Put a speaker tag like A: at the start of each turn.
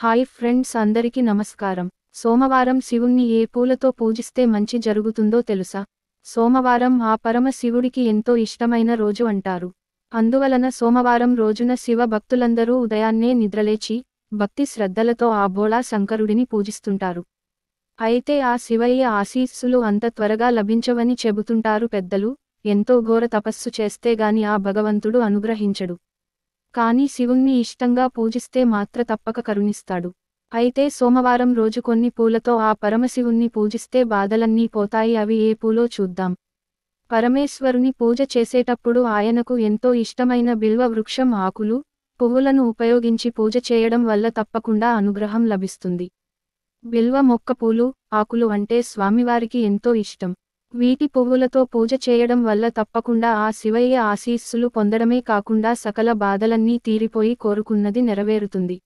A: hi friends అందరికీ నమస్కారం సోమవారం శివుణ్ణి ఏ పూలతో పూజిస్తే మంచి జరుగుతుందో తెలుసా సోమవారం ఆ పరమ శివుడికి ఎంతో ఇష్టమైన రోజు అంటారు అందువలన సోమవారం రోజున శివ భక్తులందరూ ఉదయాన్నే నిద్రలేచి భక్తి శ్రద్ధలతో ఆ బోళా శంకరుడిని పూజిస్తుంటారు అయితే ఆ శివయ్య ఆశీస్సులు అంత త్వరగా లభించవని చెబుతుంటారు పెద్దలు ఎంతో ఘోర తపస్సు చేస్తే గాని ఆ భగవంతుడు అనుగ్రహించడు కానీ శివుణ్ణి ఇష్టంగా పూజిస్తే మాత్ర తప్పక కరుణిస్తాడు అయితే సోమవారం రోజు కొన్ని పూలతో ఆ పరమశివుణ్ణి పూజిస్తే బాధలన్నీ పోతాయి అవి ఏ పూలో చూద్దాం పరమేశ్వరుని పూజ చేసేటప్పుడు ఆయనకు ఎంతో ఇష్టమైన బిల్వ వృక్షం ఆకులు పువ్వులను ఉపయోగించి పూజ చేయడం వల్ల తప్పకుండా అనుగ్రహం లభిస్తుంది బిల్వ మొక్క పూలు ఆకులు అంటే స్వామివారికి ఎంతో ఇష్టం వీటి పువ్వులతో పూజ చేయడం వల్ల తప్పకుండా ఆ శివయ్య ఆశీస్సులు పొందడమే కాకుండా సకల బాధలన్నీ తీరిపోయి కోరుకున్నది నెరవేరుతుంది